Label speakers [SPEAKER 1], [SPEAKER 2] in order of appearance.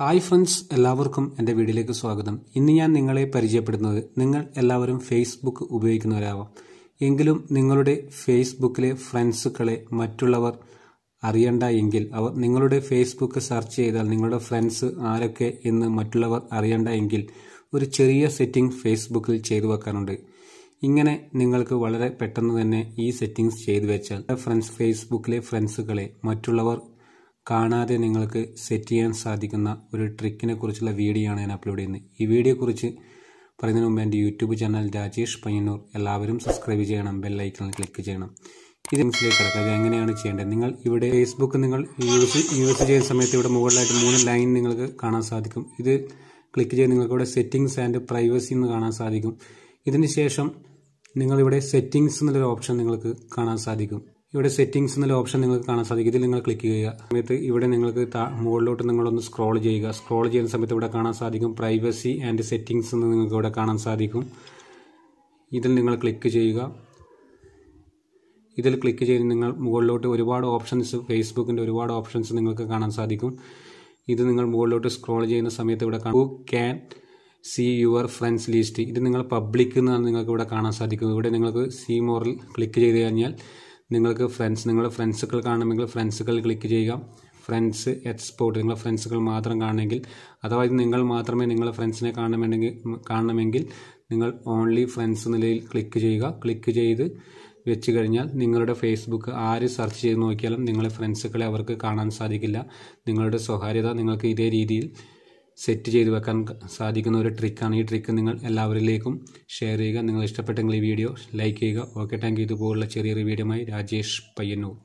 [SPEAKER 1] hi friends എല്ലാവർക്കും എൻ്റെ വീഡിയോയിലേക്ക് സ്വാഗതം ഇന്ന് ഞാൻ നിങ്ങളെ പരിചയപ്പെടുന്നത് നിങ്ങൾ എല്ലാവരും ഫേസ്ബുക്ക് ഉപയോഗിക്കുന്നവരാവാം എങ്കിലും നിങ്ങളുടെ ഫേസ്ബുക്കിലെ ഫ്രണ്ട്സുകളെ മറ്റുള്ളവർ അറിയണ്ട എങ്കിൽ അവർ നിങ്ങളുടെ ഫേസ്ബുക്ക് സെർച്ച് ചെയ്താൽ നിങ്ങളുടെ ഫ്രണ്ട്സ് ആരൊക്കെ എന്ന് മറ്റുള്ളവർ അറിയണ്ട എങ്കിൽ ഒരു ചെറിയ സെറ്റിംഗ് ഫേസ്ബുക്കിൽ ചെയ്തു വെക്കാനുണ്ട് ഇങ്ങനെ നിങ്ങൾക്ക് വളരെ പെട്ടെന്ന് തന്നെ ഈ സെറ്റിംഗ്സ് ചെയ്തു വെച്ചാൽ ഫ്രണ്ട്സ് ഫേസ്ബുക്കിലെ ഫ്രണ്ട്സുകളെ മറ്റുള്ളവർ കാണാതെ നിങ്ങൾക്ക് സെറ്റ് ചെയ്യാൻ സാധിക്കുന്ന ഒരു ട്രിക്കിനെ കുറിച്ചുള്ള വീഡിയോ ആണ് ഞാൻ അപ്ലോഡ് ചെയ്യുന്നത് ഈ വീഡിയോ കുറിച്ച് പറയുന്നതിന് മുമ്പ് എൻ്റെ യൂട്യൂബ് ചാനൽ രാജേഷ് പയ്യന്നൂർ എല്ലാവരും സബ്സ്ക്രൈബ് ചെയ്യണം ബെല്ലൈക്കണിൽ ക്ലിക്ക് ചെയ്യണം ഇത് മനസ്സിലേക്ക് കിടക്കുക എങ്ങനെയാണ് ചെയ്യേണ്ടത് നിങ്ങൾ ഇവിടെ ഫേസ്ബുക്ക് നിങ്ങൾ യൂസ് യൂസ് ചെയ്യുന്ന സമയത്ത് ഇവിടെ മുകളിലായിട്ട് മൂന്ന് ലൈൻ നിങ്ങൾക്ക് കാണാൻ സാധിക്കും ഇത് ക്ലിക്ക് ചെയ്ത് നിങ്ങൾക്ക് ഇവിടെ സെറ്റിങ്സ് ആൻഡ് പ്രൈവസി എന്ന് കാണാൻ സാധിക്കും ഇതിന് ശേഷം നിങ്ങളിവിടെ സെറ്റിങ്സ് എന്നുള്ളൊരു ഓപ്ഷൻ നിങ്ങൾക്ക് കാണാൻ സാധിക്കും ഇവിടെ സെറ്റിംഗ്സ് എന്നുള്ള ഓപ്ഷൻ നിങ്ങൾക്ക് കാണാൻ സാധിക്കും ഇതിൽ നിങ്ങൾ ക്ലിക്ക് ചെയ്യുക സമയത്ത് ഇവിടെ നിങ്ങൾക്ക് മുകളിലോട്ട് നിങ്ങളൊന്ന് സ്ക്രോൾ ചെയ്യുക സ്ക്രോൾ ചെയ്യുന്ന സമയത്ത് ഇവിടെ കാണാൻ സാധിക്കും പ്രൈവസി ആൻഡ് സെറ്റിംഗ്സ് എന്ന് നിങ്ങൾക്ക് ഇവിടെ കാണാൻ സാധിക്കും ഇതിൽ നിങ്ങൾ ക്ലിക്ക് ചെയ്യുക ഇതിൽ ക്ലിക്ക് ചെയ്ത് നിങ്ങൾ മുകളിലോട്ട് ഒരുപാട് ഓപ്ഷൻസ് ഫേസ്ബുക്കിൻ്റെ ഒരുപാട് ഓപ്ഷൻസ് നിങ്ങൾക്ക് കാണാൻ സാധിക്കും ഇത് നിങ്ങൾ മുകളിലോട്ട് സ്ക്രോൾ ചെയ്യുന്ന സമയത്ത് ഇവിടെ കാണു who can see your friends list ഇത് നിങ്ങൾ പബ്ലിക് എന്നാണ് നിങ്ങൾക്ക് ഇവിടെ കാണാൻ സാധിക്കും ഇവിടെ നിങ്ങൾക്ക് സി മോറിൽ ക്ലിക്ക് ചെയ്ത് കഴിഞ്ഞാൽ നിങ്ങൾക്ക് ഫ്രണ്ട്സ് നിങ്ങളുടെ ഫ്രണ്ട്സുകൾ കാണണമെങ്കിൽ ഫ്രണ്ട്സുകൾ ക്ലിക്ക് ചെയ്യുക ഫ്രണ്ട്സ് എക്സ്പോർട്ട് നിങ്ങളുടെ ഫ്രണ്ട്സുകൾ മാത്രം കാണണമെങ്കിൽ അഥവാ ഇത് നിങ്ങൾ മാത്രമേ നിങ്ങളുടെ ഫ്രണ്ട്സിനെ കാണണമെങ്കിൽ കാണണമെങ്കിൽ നിങ്ങൾ ഓൺലി ഫ്രണ്ട്സ് നിലയിൽ ക്ലിക്ക് ചെയ്യുക ക്ലിക്ക് ചെയ്ത് വെച്ച് കഴിഞ്ഞാൽ നിങ്ങളുടെ ഫേസ്ബുക്ക് ആര് സെർച്ച് ചെയ്ത് നോക്കിയാലും നിങ്ങളെ ഫ്രണ്ട്സുകളെ അവർക്ക് കാണാൻ സാധിക്കില്ല നിങ്ങളുടെ സ്വകാര്യത നിങ്ങൾക്ക് ഇതേ രീതിയിൽ സെറ്റ് ചെയ്ത് വെക്കാൻ സാധിക്കുന്ന ഒരു ട്രിക്കാണ് ഈ ട്രിക്ക് നിങ്ങൾ എല്ലാവരിലേക്കും ഷെയർ ചെയ്യുക നിങ്ങൾ ഇഷ്ടപ്പെട്ടെങ്കിൽ ഈ വീഡിയോ ലൈക്ക് ചെയ്യുക ഓക്കെ താങ്ക് യു ഇതുപോലുള്ള ചെറിയൊരു വീഡിയോമായി രാജേഷ് പയ്യന്നൂർ